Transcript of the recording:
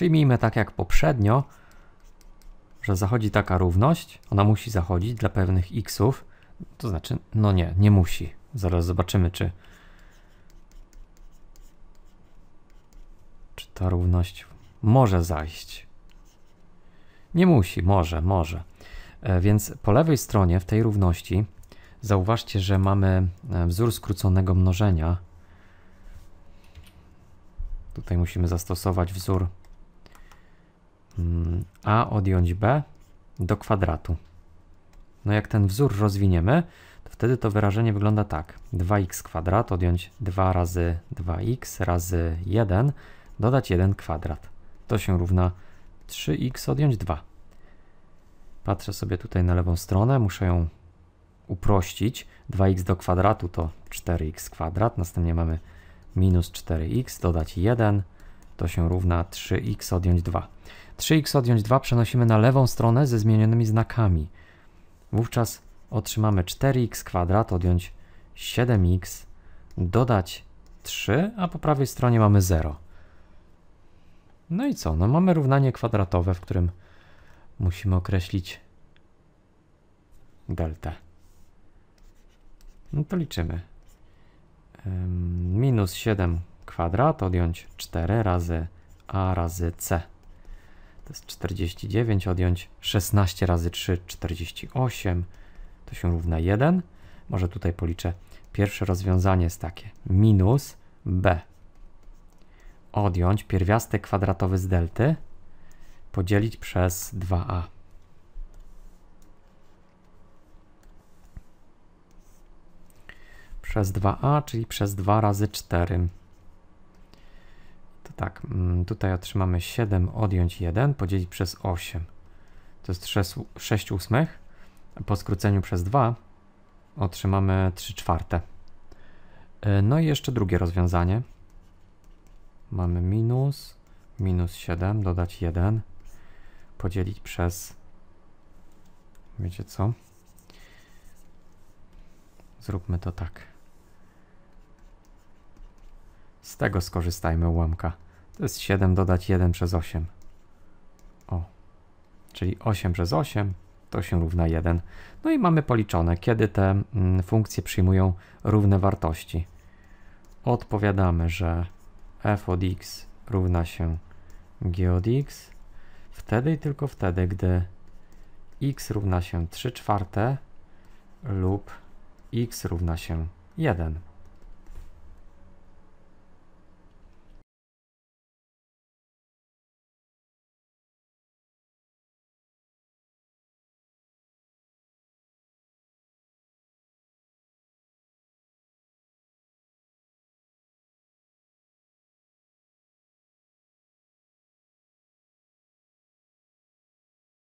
Przyjmijmy tak jak poprzednio, że zachodzi taka równość, ona musi zachodzić dla pewnych xów, to znaczy, no nie, nie musi. Zaraz zobaczymy, czy, czy ta równość może zajść. Nie musi, może, może. E, więc po lewej stronie w tej równości zauważcie, że mamy e, wzór skróconego mnożenia. Tutaj musimy zastosować wzór a odjąć b do kwadratu. No jak ten wzór rozwiniemy, to wtedy to wyrażenie wygląda tak. 2x kwadrat odjąć 2 razy 2x razy 1, dodać 1 kwadrat. To się równa 3x odjąć 2. Patrzę sobie tutaj na lewą stronę, muszę ją uprościć. 2x do kwadratu to 4x kwadrat, następnie mamy minus 4x, dodać 1, to się równa 3x odjąć 2. 3x odjąć 2 przenosimy na lewą stronę ze zmienionymi znakami. Wówczas otrzymamy 4x kwadrat odjąć 7x, dodać 3, a po prawej stronie mamy 0. No i co? No mamy równanie kwadratowe, w którym musimy określić deltę. No to liczymy. Minus 7 kwadrat, odjąć 4 razy a razy c. To jest 49, odjąć 16 razy 3, 48. To się równa 1. Może tutaj policzę. Pierwsze rozwiązanie jest takie. Minus b. Odjąć pierwiastek kwadratowy z delty. Podzielić przez 2a. Przez 2a, czyli przez 2 razy 4. Tak, mm, tutaj otrzymamy 7 odjąć 1 podzielić przez 8. To jest 6, 6 ósmych. Po skróceniu przez 2 otrzymamy 3 czwarte. E, no i jeszcze drugie rozwiązanie. Mamy minus, minus 7, dodać 1, podzielić przez, wiecie co, zróbmy to tak. Z tego skorzystajmy ułamka. To jest 7 dodać 1 przez 8. O, czyli 8 przez 8 to się równa 1. No i mamy policzone, kiedy te mm, funkcje przyjmują równe wartości. Odpowiadamy, że f od x równa się g od x. Wtedy i tylko wtedy, gdy x równa się 3 czwarte lub x równa się 1.